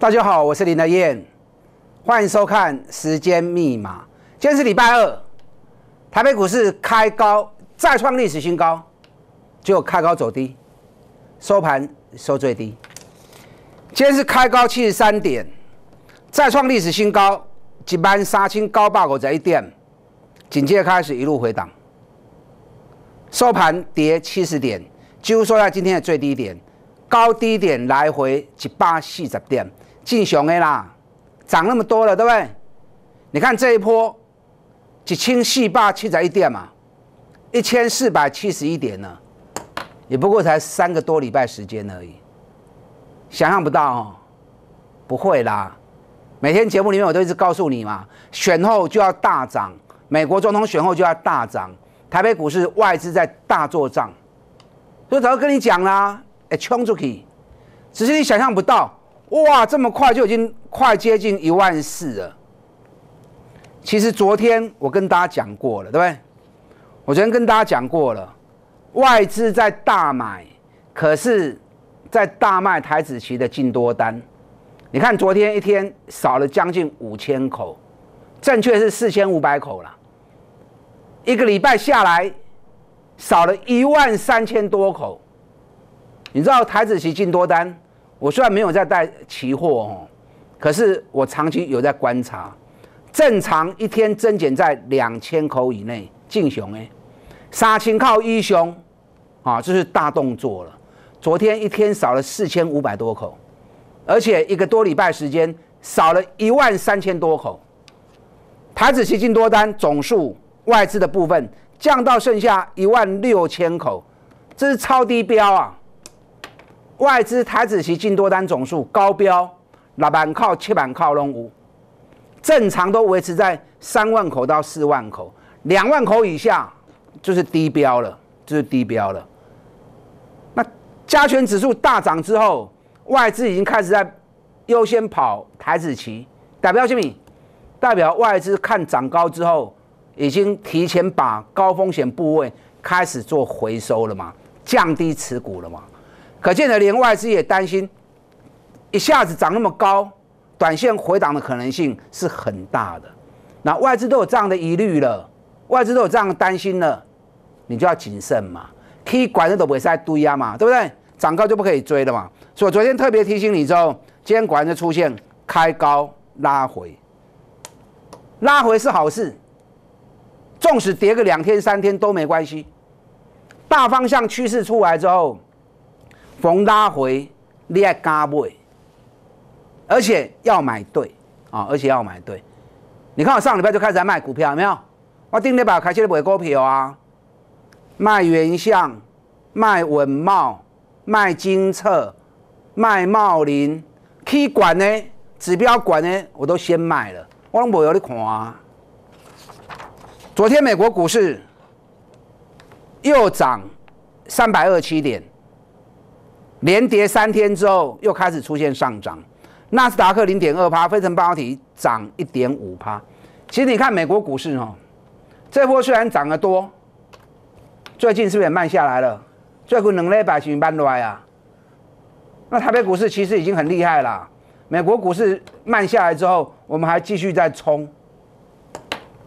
大家好，我是林德燕，欢迎收看《时间密码》。今天是礼拜二，台北股市开高，再创历史新高，就果开高走低，收盘收最低。今天是开高七十三点，再创历史新高，一晚杀青高八股才一点，紧接着开始一路回档，收盘跌七十点，几乎收在今天的最低点，高低点来回一百四十点。劲雄的啦，涨那么多了，对不对？你看这一波，几千四百七十一点嘛，一千四百七十一点呢，也不过才三个多礼拜时间而已，想象不到哦。不会啦，每天节目里面我都一直告诉你嘛，选后就要大涨，美国总统选后就要大涨，台北股市外资在大做涨，所以早就跟你讲啦，哎，冲出去，只是你想象不到。哇，这么快就已经快接近一万四了。其实昨天我跟大家讲过了，对不对？我昨天跟大家讲过了，外资在大买，可是在大卖台子期的进多单。你看昨天一天少了将近五千口，正确是四千五百口了。一个礼拜下来，少了一万三千多口。你知道台子期进多单？我虽然没有在带期货哦，可是我长期有在观察，正常一天增减在两千口以内进熊哎，杀青靠一熊，啊，这是大动作了。昨天一天少了四千五百多口，而且一个多礼拜时间少了一万三千多口，台子期进多单总数外资的部分降到剩下一万六千口，这是超低标啊。外资台子期净多单总数高标，板靠七板靠拢五，正常都维持在三万口到四万口，两万口以下就是低标了，就是低标了。那加权指数大涨之后，外资已经开始在优先跑台子期，代表什么？代表外资看涨高之后，已经提前把高风险部位开始做回收了嘛，降低持股了嘛。可见的，连外资也担心，一下子涨那么高，短线回档的可能性是很大的。那外资都有这样的疑虑了，外资都有这样担心了，你就要谨慎嘛。K 管那都不会再堆啊嘛，对不对？涨高就不可以追了嘛。所以我昨天特别提醒你之后，监管就出现，开高拉回，拉回是好事，纵使跌个两天三天都没关系。大方向趋势出来之后。逢拉回你害干买，而且要买对啊！而且要买对。你看我上礼拜就开始在卖股票有没有？我顶礼拜开始在卖股票啊，卖原相，卖文茂，卖金策，卖茂林，K 管呢，指标管呢，我都先卖了。我拢没有你看啊。昨天美国股市又涨三百二七点。连跌三天之后，又开始出现上涨。纳斯达克零点二趴，非成半导体涨一点五趴。其实你看美国股市哦，这波虽然涨得多，最近是不是也慢下来了？最近两百点半来啊。那台北股市其实已经很厉害了。美国股市慢下来之后，我们还继续在冲。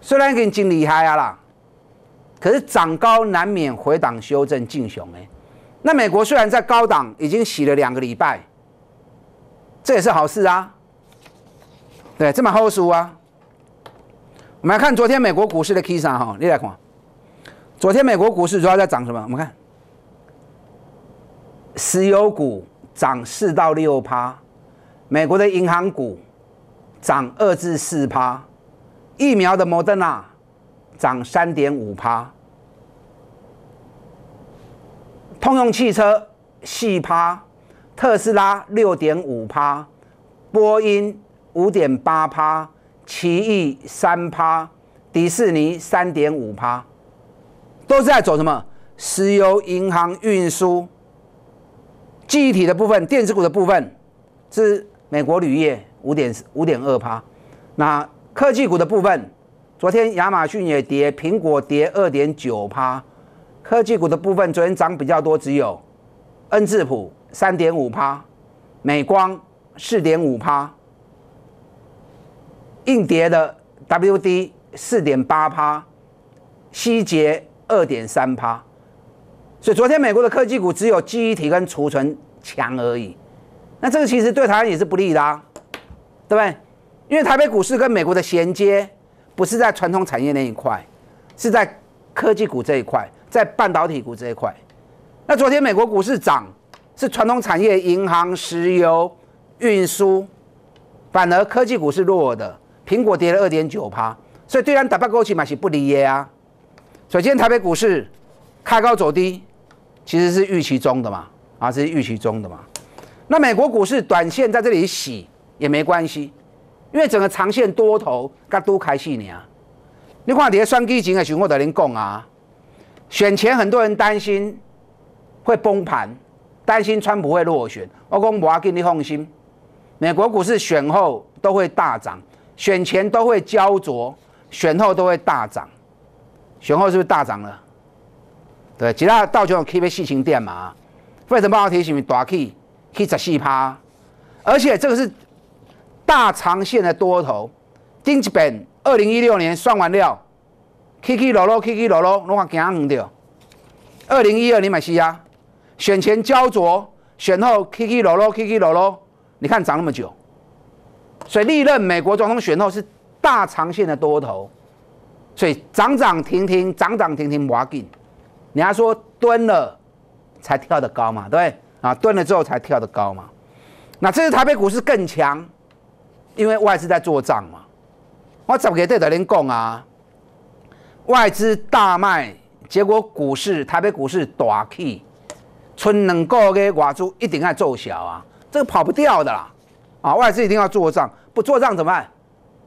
虽然已经厉害啊啦，可是涨高难免回档修正进熊哎。那美国虽然在高档已经洗了两个礼拜，这也是好事啊，对，这么后舒啊。我们来看昨天美国股市的 K 线，哈，你来看，昨天美国股市主要在涨什么？我们看，石油股涨四到六趴，美国的银行股涨二至四趴，疫苗的摩登纳涨三点五趴。通用汽车，四趴，特斯拉六点五趴，波音五点八趴，奇异三趴，迪士尼三点五趴，都在走什么？石油、银行、运输、记忆体的部分、电子股的部分，是美国铝业五点五点二趴。那科技股的部分，昨天亚马逊也跌，苹果跌二点九趴。科技股的部分，昨天涨比较多，只有恩智浦三点五趴，美光四点五趴，硬碟的 WD 四点八趴，希捷二点三趴。所以昨天美国的科技股只有记忆体跟储存强而已。那这个其实对台湾也是不利的，啊，对不对？因为台北股市跟美国的衔接，不是在传统产业那一块，是在。科技股这一块，在半导体股这一块，那昨天美国股市涨，是传统产业、银行、石油、运输，反而科技股是弱的，苹果跌了二点九趴。所以，虽然打败过去嘛起不离耶啊，所以今天台北股市开高走低，其实是预期中的嘛，啊，是预期中的嘛。那美国股市短线在这里洗也没关系，因为整个长线多头该都开你啊。你看话的双基金的时候，我在林讲啊，选前很多人担心会崩盘，担心川普会落选。我讲无要紧，你放心，美国股市选后都会大涨，选前都会焦灼，选后都会大涨。选后是不是大涨了？对，其他道处有 K 线情点嘛？为什么帮我提醒你大期去十四趴？而且这个是大长线的多头，金积本。二零一六年算完料，K K low low K K 行唔点。二零一二年买西啊，选前焦灼，选后 K K low l o K 你看涨那么久。所以历任美国总统选后是大长线的多头，所以涨涨停停，涨涨停停，挖紧。你家说蹲了才跳得高嘛，对不对？啊，蹲了之后才跳得高嘛。那这是台北股市更强，因为外资在做账嘛。我昨天都跟恁讲啊，外资大卖，结果股市台北股市大起，剩两个月寡就一定要做小啊，这个跑不掉的啦！啊，外资一定要做账，不做账怎么办？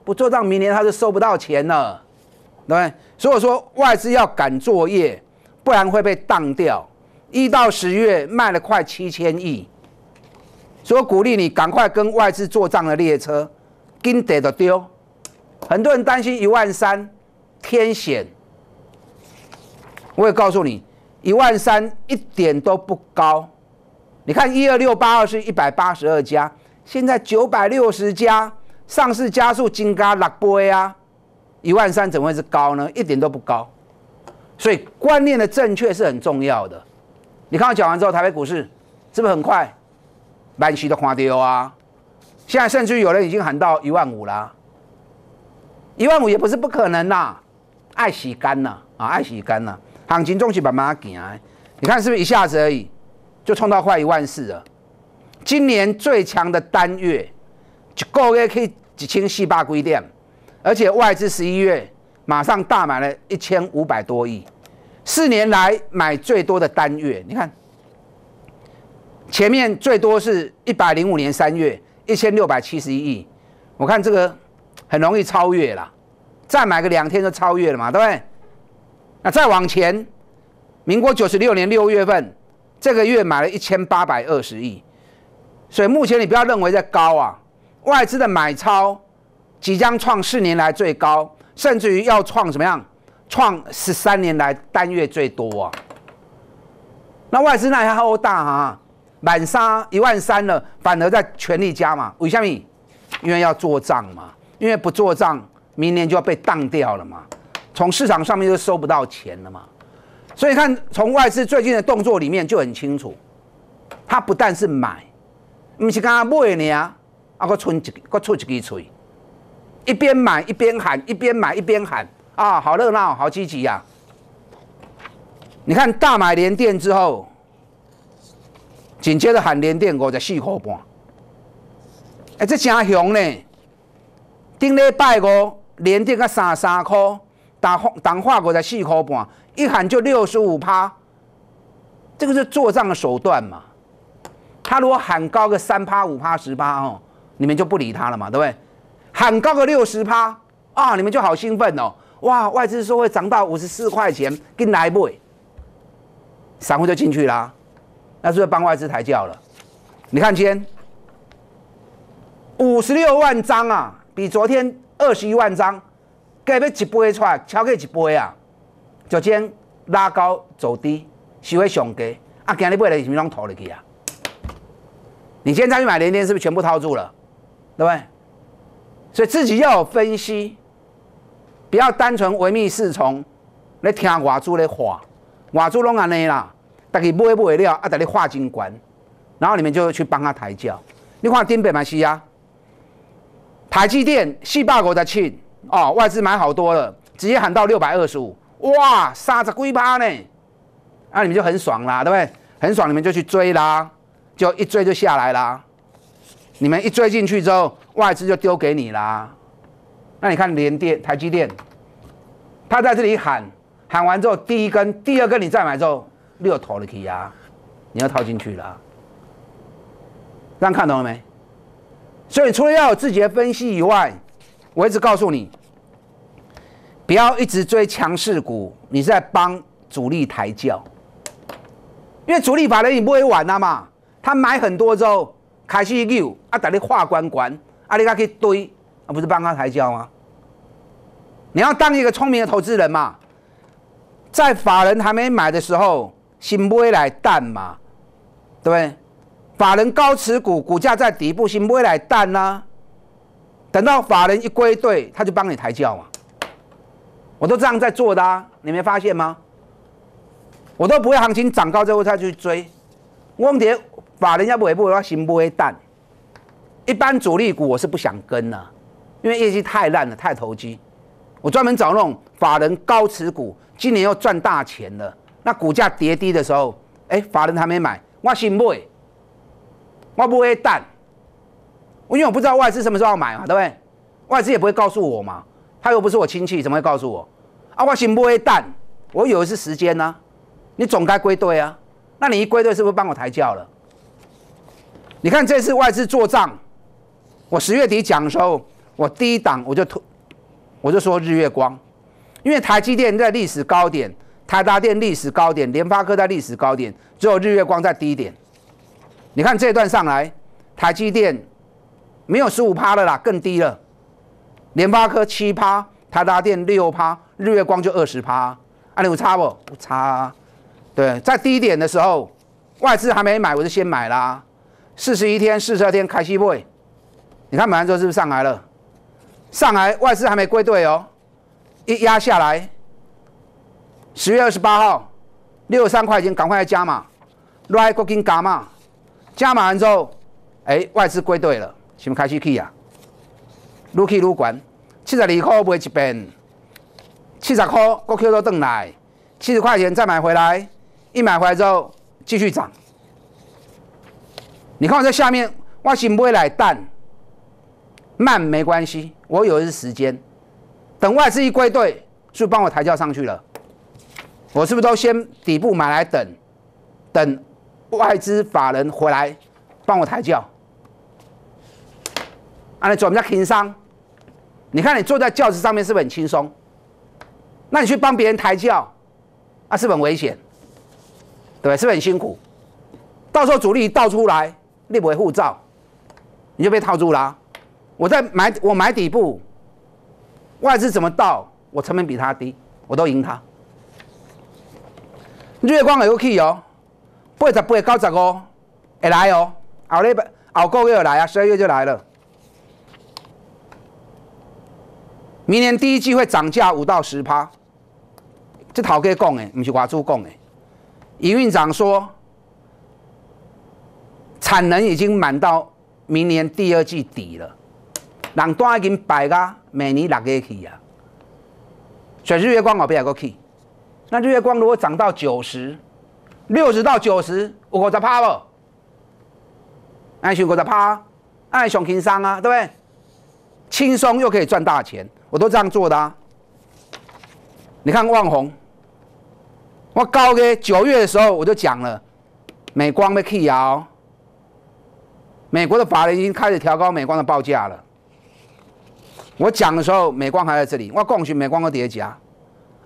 不做账，明年他是收不到钱了，对所以说外资要赶作业，不然会被当掉。一到十月卖了快七千亿，所以我鼓励你赶快跟外资做账的列车跟得就丢。很多人担心一万三天险，我也告诉你，一万三一点都不高。你看一二六八二是一百八十二家，现在九百六十家上市加速，金咖拉波呀，一万三怎么会是高呢？一点都不高。所以观念的正确是很重要的。你看我讲完之后，台北股市是不是很快，曼息都垮掉啊？现在甚至有人已经喊到一万五了。一万五也不是不可能啦，爱洗干了啊，爱洗干了，行情终是把慢行。啊，你看是不是一下子而已，就冲到快一万四了，今年最强的单月，一个月可以清四百柜垫，而且外资十一月马上大买了一千五百多亿，四年来买最多的单月，你看前面最多是一百零五年三月一千六百七十一亿，我看这个。很容易超越啦，再买个两天就超越了嘛，对不对？那再往前，民国九十六年六月份，这个月买了一千八百二十亿，所以目前你不要认为在高啊，外资的买超即将创四年来最高，甚至于要创什么样？创十三年来单月最多啊。那外资那一下大啊，满杀一万三了，反而在全力加嘛，为相铭，因为要做账嘛。因为不做账，明年就要被当掉了嘛，从市场上面就收不到钱了嘛，所以看从外资最近的动作里面就很清楚，他不但是买，不是刚刚买呢啊，还存一个，出一个嘴，一边买一边喊，一边买一边喊啊，好热闹，好积极呀。你看大买连电之后，紧接着喊连电五点四块半，哎，这真熊呢。顶礼拜五，连跌个三三块，打打化五才四块半，一喊就六十五趴，这个是做账的手段嘛？他如果喊高个三趴、五趴、十趴哦，你们就不理他了嘛，对不对？喊高个六十趴啊，你们就好兴奋哦，哇！外资说会涨到五十四块钱，跟来不？散户就进去了，那是帮外资抬轿了。你看今天五十六万张啊！比昨天二十一万张，该要一杯出来，超过一杯啊！就先拉高走低，是为上家啊？今日不回来，是不是拢套入去啊？你现在去买连电，是不是全部套住了？对不对？所以自己要有分析，不要单纯唯命是从，来听外祖的话。外祖拢安尼啦，大家买买了啊！在你画金关，然后你们就去帮他抬轿。你看丁北嘛是啊！台积电、细霸狗在庆哦，外资买好多了，直接喊到六百二十五，哇，杀着龟巴呢，那你们就很爽啦，对不对？很爽，你们就去追啦，就一追就下来啦。你们一追进去之后，外资就丢给你啦。那你看联电、台积电，他在这里喊喊完之后，第一根、第二根你再买之后，六头的气压，你要套进去了，样看懂了没？所以除了要有自己的分析以外，我一直告诉你，不要一直追强势股，你是在帮主力抬轿，因为主力法人已不会玩了嘛，他买很多之后开始溜，啊，等你化关关，啊，你家可以堆，啊，不是帮他抬轿吗？你要当一个聪明的投资人嘛，在法人还没买的时候，先买来淡嘛，对不对？法人高持股，股价在底部行，未来淡呢？等到法人一归队，他就帮你抬轿啊！我都这样在做的，你没发现吗？我都不会行情涨高之后再去追。汪蝶法人要尾部的行不会淡。一般主力股我是不想跟了，因为业绩太烂了，太投机。我专门找那种法人高持股，今年要赚大钱了，那股价跌低的时候，哎，法人还没买，我行不？我不会淡，我因为我不知道外资什么时候要买嘛，对不对？外资也不会告诉我嘛，他又不是我亲戚，怎么会告诉我？啊，我先不会蛋，我以的是时间呢。你总该归队啊？那你一归队是不是帮我抬轿了？你看这次外资做账，我十月底讲的时候，我第一档我就推，我就说日月光，因为台积电在历史高点，台达电历史高点，联发科在历史高点，只有日月光在低点。你看这段上来，台积电没有十五趴了啦，更低了。联发科七趴，台达电六趴，日月光就二十趴。你有差不？不差。对，在低点的时候，外资还没买，我就先买啦。四十一天、四十二天开新位，你看完之后是不是上来了？上来，外资还没归队哦。一压下来，十月二十八号，六十三块钱，赶快加嘛。Right，going，gamma。加满完之后，哎，外资归队了，什么开始去啊？撸去撸管，七十二块买一遍，七十块过 Q 都等来，七十块钱再买回来，一买回来之后继续涨。你看我在下面，我是不会来，但慢没关系，我有的是时间。等外资一归队，是不是帮我抬轿上去了？我是不是都先底部买来等，等？外资法人回来帮我抬轿，啊，那叫什么叫情商？你看你坐在轿子上面是不是很轻松？那你去帮别人抬轿，啊，是不是很危险？对不对？是不是很辛苦？到时候主力倒出来，立不会护照，你就被套住了。我在买，我买底部，外资怎么倒，我成本比他低，我都赢他。月光 key 哦。八十八九十五会来哦，后礼拜、后个月来啊，十二月就来了。明年第一季会涨价五到十趴，这头家讲诶，不是我主讲诶。营运长说，产能已经满到明年第二季底了，人单已经摆到每年六月去啊。所以日月光我不要个去，那日月光如果涨到九十。六十到九十，我在趴了。爱选我在趴，爱选轻商啊，对不对？轻松又可以赚大钱，我都这样做的啊。你看万红，我高给九月的时候我就讲了，美光被剔腰，美国的法人已经开始调高美光的报价了。我讲的时候，美光还在这里，我讲是美光的叠加，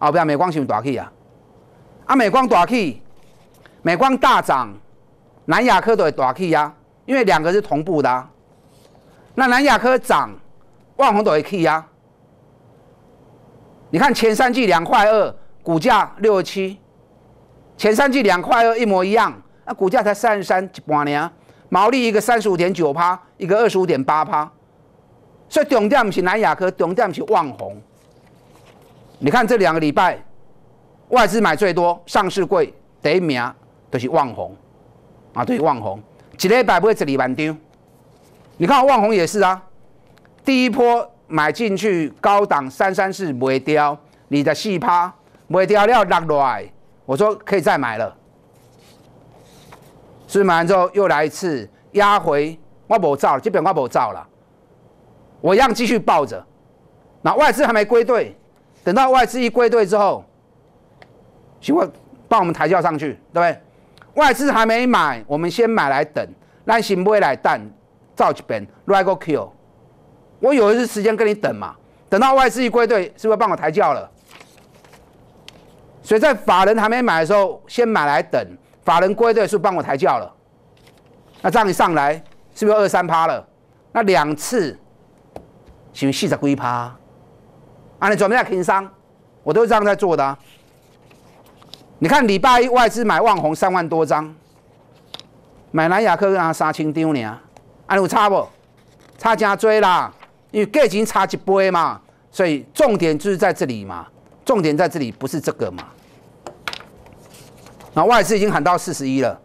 啊不要美光是大器啊，啊美光大器。美光大涨，南亚科都会大 K 呀，因为两个是同步的。那南亚科涨，万宏都会 K 呀。你看前三季两块二，股价六十七，前三季两块二一模一样，那股价才三十三一半呢，毛利一个三十五点九趴，一个二十五点八趴，所以重点不是南亚科，重点不是万宏。你看这两个礼拜，外资买最多，上市贵得名。都是望红，啊，都是望红，一内百不会这里板丢。你看望红也是啊，第一波买进去高档三三四卖掉，你的细趴卖掉了落来，我说可以再买了。所以买完之后又来一次压回，我不造了，基本我不造了，我一样继续抱着。那外资还没归队，等到外资一归队之后，请问帮我们抬轿上去，对不对？外资还没买，我们先买来等，耐心买来等，造几边，拉个 Q，我有一段时间跟你等嘛，等到外资一归队，是不是帮我抬轿了？所以在法人还没买的时候，先买来等，法人归队是帮我抬轿了。那这样一上来，是不是二三趴了？那两次，是四只归趴，啊，你准备要情商，我都是这样在做的。啊。你看礼拜一外资买万红三万多张，买南亚科让他杀青丢你啊！啊有差不？差加追啦，因为价钱差一倍嘛，所以重点就是在这里嘛，重点在这里不是这个嘛。然外资已经喊到四十一了，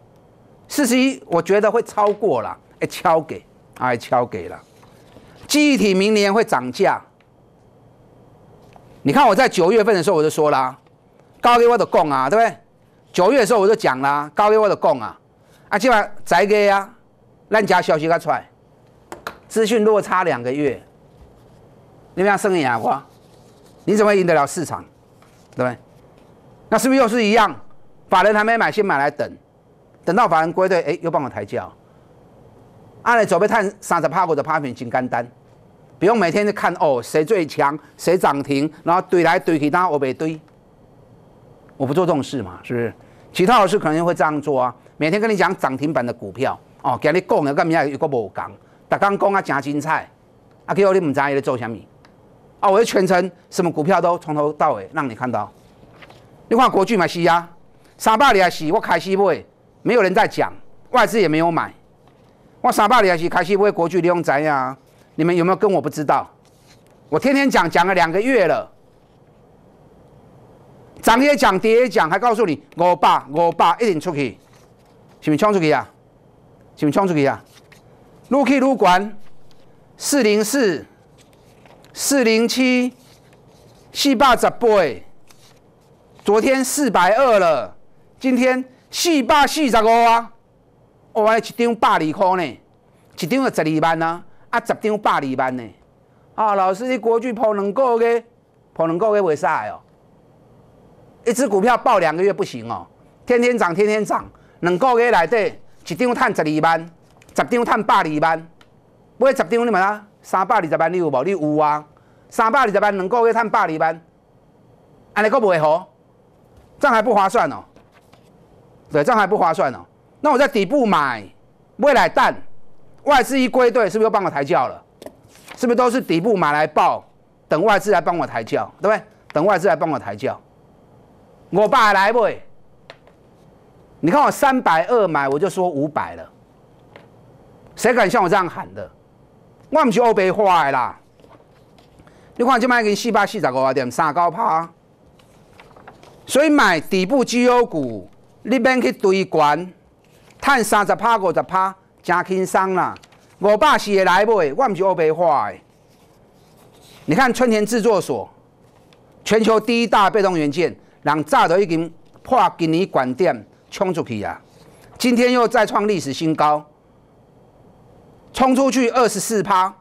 四十一我觉得会超过了，哎，敲给，哎，敲给了。记忆体明年会涨价，你看我在九月份的时候我就说了。高给我就讲啊，对不对？九月的时候我就讲了，高给我就讲啊。啊，今晚宅家啊，咱家消息出来，资讯落差两个月，你们样生赢啊？我，你怎么赢得了市场？对不对？那是不是又是一样？法人还没买，先买来等，等到法人归队，哎，又帮我抬轿。按你准备探三十趴股的趴平金干单，不用每天去看哦，谁最强，谁涨停，然后堆来堆其他，我袂堆。我不做这种事嘛，是不是？其他老师可能会这样做啊，每天跟你讲涨停板的股票哦，给你讲，跟明天有个无讲，大刚讲啊，夹精彩，啊，结果你不知道在做啥咪？啊，我是全程什么股票都从头到尾让你看到。你看国巨嘛是呀，三百里还是我开始会，没有人在讲，外资也没有买，我三百里还是开始会，国巨你用怎样？你们有没有跟我不知道？我天天讲，讲了两个月了。涨也涨，跌也涨，还告诉你五百五百，一定出去，是是冲出去啊？是是冲出去啊撸去撸管，四零四，四零七，四百十八，昨天四百二了，今天四百四十五啊！哇，一张百二块呢，一张就十二万啊，啊，十张百二万呢，啊，老师你国剧跑两个月，跑两个月袂使哦。一只股票爆两个月不行哦，天天涨天天涨，两个月内底一张赚十二万，十张赚百二万，买十张你问啦？三百二十万你有无？你有啊？三百二十万两个月赚百二万，安尼阁不好？这还不划算哦？对，这还不划算哦？那我在底部买，未来蛋外资一归队，是不是又帮我抬轿了？是不是都是底部买来报，等外资来帮我抬轿，对不对？等外资来帮我抬轿。我爸来不？你看我三百二买，我就说五百了。谁敢像我这样喊的？我唔是欧白化的啦。你看今麦跟四百四十五啊点三九趴，所以买底部绩优股，你免去堆关，赚三十趴、五十趴，真轻松啦。五百四会来不？我唔是欧白化的。你看春田制作所，全球第一大被动元件。人早都已经破今年关点冲出去啊！今天又再创历史新高，冲出去二十四趴，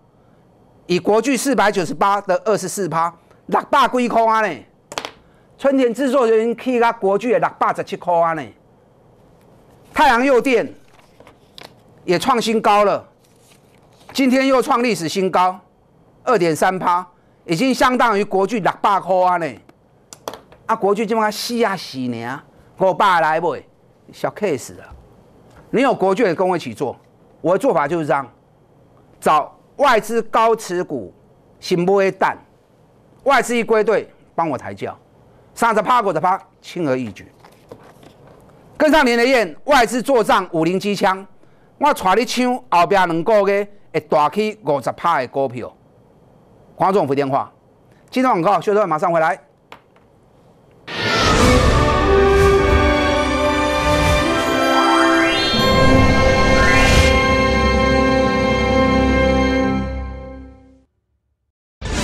以国巨四百九十八的二十四趴，六百几块啊呢？春田制作人去拉国巨也六百十七块啊呢？太阳诱电也创新高了，今天又创历史新高，二点三趴，已经相当于国巨六百块啊呢？国券即边他吸啊四人，五百来未？小 case 了。你有国券跟我一起做，我的做法就是这样：找外资高持股，先摸蛋。外资一归队，帮我抬轿，三十趴过十趴，轻而易举。跟上年的宴，外资做账五零机枪，我带你抢后边两个月会大起五十趴的股票。黄总，回电话。今天广告，修修，马上回来。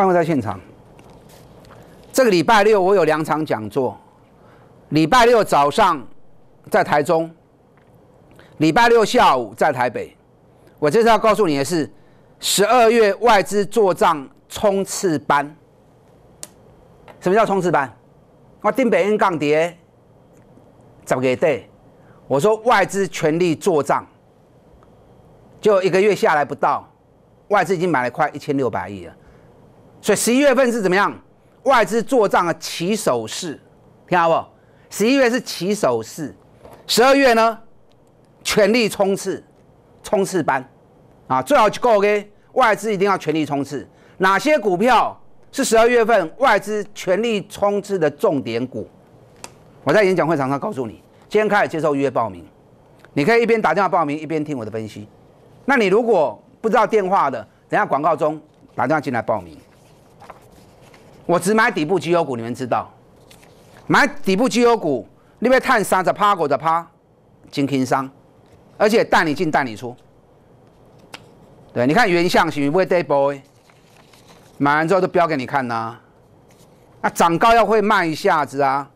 欢迎在现场。这个礼拜六我有两场讲座，礼拜六早上在台中，礼拜六下午在台北。我这次要告诉你的是，十二月外资做账冲刺班。什么叫冲刺班？我定北 N 杠跌，怎么给对？我说外资全力做账，就一个月下来不到，外资已经买了快一千六百亿了。所以十一月份是怎么样？外资做账的起手式，听到不？十一月是起手式，十二月呢？全力冲刺，冲刺班，啊，最好去够给外资一定要全力冲刺。哪些股票是十二月份外资全力冲刺的重点股？我在演讲会场上告诉你，今天开始接受预约报名，你可以一边打电话报名一边听我的分析。那你如果不知道电话的，等下广告中打电话进来报名。我只买底部绩优股，你们知道。买底部绩优股，你边探三在趴，股在趴，经销商，而且带你进带你出。对，你看原相象形，会 boy，买完之后就标给你看呐。啊，涨高要会卖一下子啊。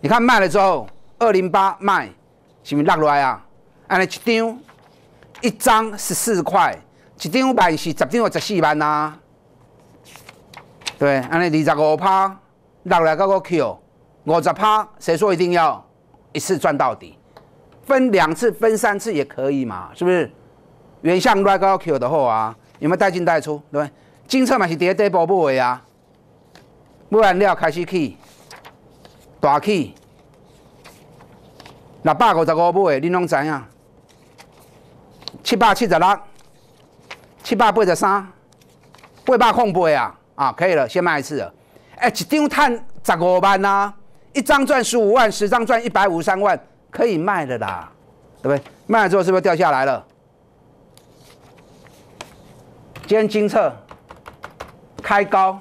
你看卖了之后，二零八卖，是不是落来啊？按来一张，一张十四块，一张万是十点五十四万呐。对，安尼二十五趴落来搞个 Q，五十趴，谁说一定要一次赚到底？分两次、分三次也可以嘛，是不是？原像来搞 Q 的话，有没有带进带出？对不对？嘛出来是叠叠保不稳啊？买完了开始去大去，六百五十五买，你拢知影？七百七十六，七百八十三，八百空八啊！啊，可以了，先卖一次。了。哎，一张碳咋个办呢？一张赚十五万，十张赚一百五三万，可以卖的啦，对不对？卖了之后是不是掉下来了？今天金策开高，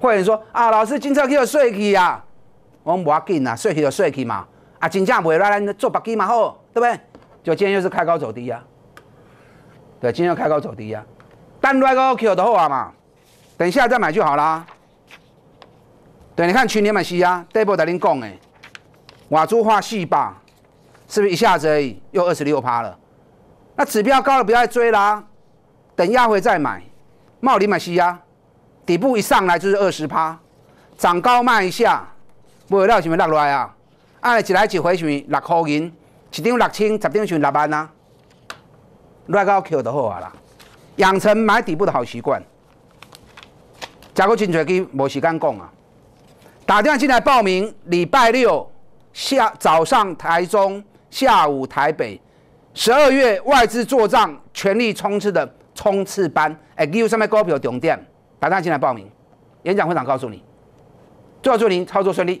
会员说啊，老师金策给我睡去啊，我们不要紧啊，睡去就睡去嘛。啊，金价不会咱做白金嘛好，对不对？就今天又是开高走低呀，对，今天开高走低呀。等落来个，扣就好啊嘛！等一下再买就好啦。对，你看去年买西啊，底部在恁讲的，外租化细吧，是不是一下子又二十六趴了？那指标高了，不要再追啦，等压回再买。茂林买西啊，底部一上来就是二十趴，涨高卖一下，不要料什么落来啊？按一来一回，什么六块银，一张六千，十顶就六万啊？落来个扣就好啊啦！养成买底部的好习惯，这股真侪机无时间讲啊！打电话进来报名，礼拜六下早上台中，下午台北，十二月外资做账全力冲刺的冲刺班，哎，有什么高票重点？打电话进来报名，演讲会长告诉你，祝祝您操作顺利。